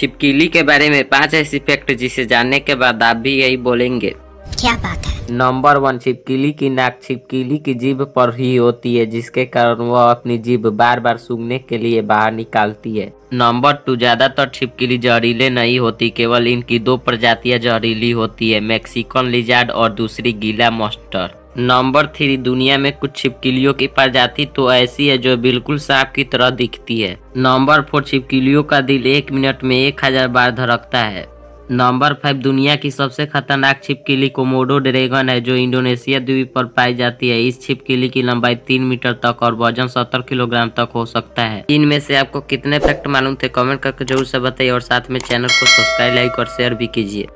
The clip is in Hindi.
छिपकीली के बारे में पांच ऐसे फैक्ट जिसे जानने के बाद आप भी यही बोलेंगे क्या बात है नंबर वन छिपकीली की नाक छिपकीली की जीभ पर ही होती है जिसके कारण वह अपनी जीभ बार बार सूंघने के लिए बाहर निकालती है नंबर टू ज्यादातर छिपकीली जहरीले नहीं होती केवल इनकी दो प्रजातियां जहरीली होती है मैक्सिकन लिजार्ड और दूसरी गीला मॉस्टर नंबर थ्री दुनिया में कुछ छिपकलियों की प्रजाति तो ऐसी है जो बिल्कुल सांप की तरह दिखती है नंबर फोर छिपकलियों का दिल एक मिनट में एक हजार बार धड़कता है नंबर फाइव दुनिया की सबसे खतरनाक छिपकली कोमोडो ड्रैगन है जो इंडोनेशिया द्वीप पर पाई जाती है इस छिपकली की लंबाई तीन मीटर तक और वजन सत्तर किलोग्राम तक हो सकता है इनमें से आपको कितने फैक्ट मालूम थे कमेंट करके जरूर से बताइए और साथ में चैनल को सब्सक्राइब लाइक और शेयर भी कीजिए